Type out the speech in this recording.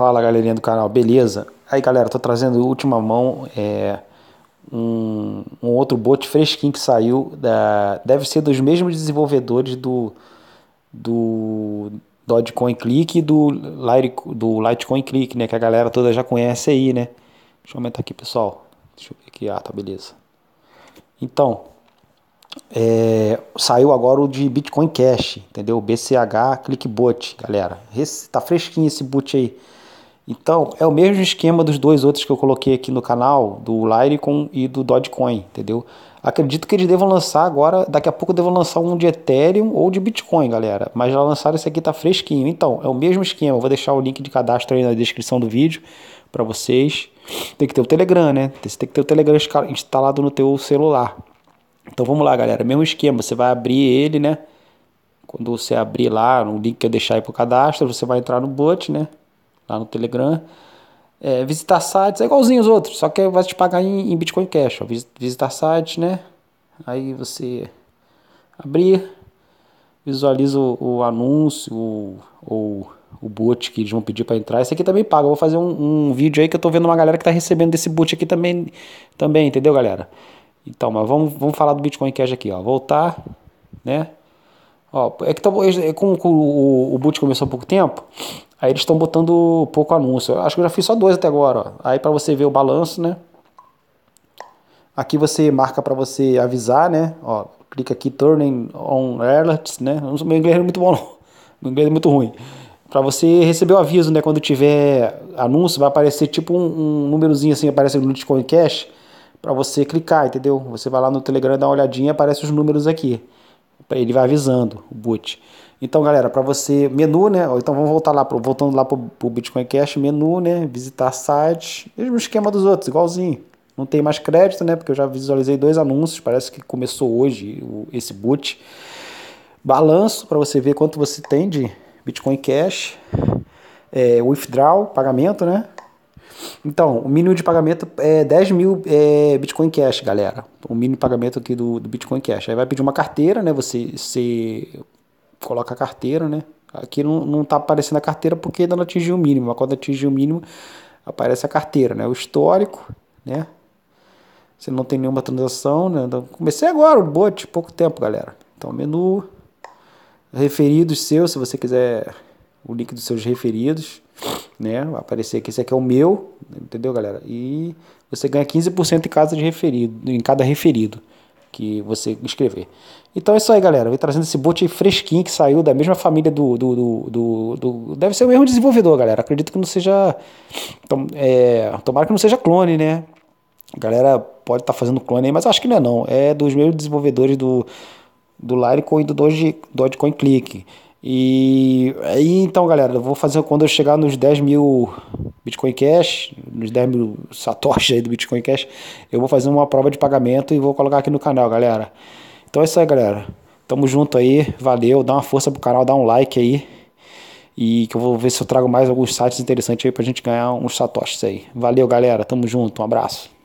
Fala galerinha do canal, beleza? Aí galera, tô trazendo última mão é, um, um, outro bot fresquinho que saiu, da, deve ser dos mesmos desenvolvedores do, do Dogecoin Click e do, do Litecoin Click, né? Que a galera toda já conhece aí, né? Deixa eu aumentar aqui, pessoal. Deixa eu ver aqui, ah, tá beleza. Então, é, saiu agora o de Bitcoin Cash, entendeu? BCH Clickbot, galera. Esse, tá fresquinho esse boot aí. Então, é o mesmo esquema dos dois outros que eu coloquei aqui no canal, do Lyricon e do Dogecoin, entendeu? Acredito que eles devam lançar agora, daqui a pouco devam lançar um de Ethereum ou de Bitcoin, galera. Mas já lançaram esse aqui, tá fresquinho. Então, é o mesmo esquema. Eu vou deixar o link de cadastro aí na descrição do vídeo para vocês. Tem que ter o Telegram, né? Você tem que ter o Telegram instalado no teu celular. Então vamos lá, galera. Mesmo esquema, você vai abrir ele, né? Quando você abrir lá, no link que eu deixar aí pro cadastro, você vai entrar no bot, né? lá no Telegram. É, visitar sites é igualzinho os outros, só que vai te pagar em, em Bitcoin Cash. Ó. Visitar sites, né? Aí você abrir, visualiza o, o anúncio ou o bot que eles vão pedir para entrar. Esse aqui também paga. Eu vou fazer um, um, vídeo aí que eu tô vendo uma galera que tá recebendo desse bot aqui também, também entendeu, galera? Então, mas vamos, vamos falar do Bitcoin Cash aqui, ó. Voltar, né? Ó, é que tá, é, como com o, o boot começou há pouco tempo, Aí eles estão botando pouco anúncio. Acho que eu já fiz só dois até agora. Ó. Aí para você ver o balanço, né? Aqui você marca para você avisar, né? Ó, clica aqui turning on alerts, né? Meu inglês é muito bom, não. Meu inglês é muito ruim. Para você receber o aviso, né? Quando tiver anúncio, vai aparecer tipo um, um númerozinho assim, aparece no Bitcoin Cash, para você clicar, entendeu? Você vai lá no Telegram, dá uma olhadinha, aparece os números aqui ele vai avisando o boot. Então, galera, para você, menu, né? Então vamos voltar lá, pro, voltando lá para o Bitcoin Cash, menu, né? Visitar site, mesmo esquema dos outros, igualzinho. Não tem mais crédito, né? Porque eu já visualizei dois anúncios, parece que começou hoje o, esse boot. Balanço, para você ver quanto você tem de Bitcoin Cash. É, withdrawal, pagamento, né? Então, o mínimo de pagamento é 10 mil é, Bitcoin Cash, galera. O mínimo de pagamento aqui do, do Bitcoin Cash. Aí vai pedir uma carteira, né? Você, você coloca a carteira, né? Aqui não, não tá aparecendo a carteira porque ainda não atingiu o mínimo. Mas quando atingir o mínimo, aparece a carteira, né? O histórico, né? Você não tem nenhuma transação, né? Então, comecei agora, o bot, pouco tempo, galera. Então, menu, referidos seus, se você quiser o link dos seus referidos né? Vai aparecer que esse aqui é o meu, entendeu, galera? E você ganha 15% em cada de referido, em cada referido que você escrever. Então é isso aí, galera. Eu trazendo esse bot fresquinho que saiu da mesma família do do, do, do, do, Deve ser o mesmo desenvolvedor, galera. Acredito que não seja. Tom, é, tomara que não seja clone, né? galera pode estar tá fazendo clone aí, mas acho que não é não. É dos mesmos desenvolvedores do, do Litecoin e do Doge, Dogecoin Click. E aí então, galera, eu vou fazer quando eu chegar nos 10 mil Bitcoin Cash, nos 10 mil satoshis aí do Bitcoin Cash, eu vou fazer uma prova de pagamento e vou colocar aqui no canal, galera. Então é isso aí, galera. Tamo junto aí, valeu, dá uma força pro canal, dá um like aí. E que eu vou ver se eu trago mais alguns sites interessantes aí pra gente ganhar uns satoshis aí. Valeu, galera, tamo junto, um abraço.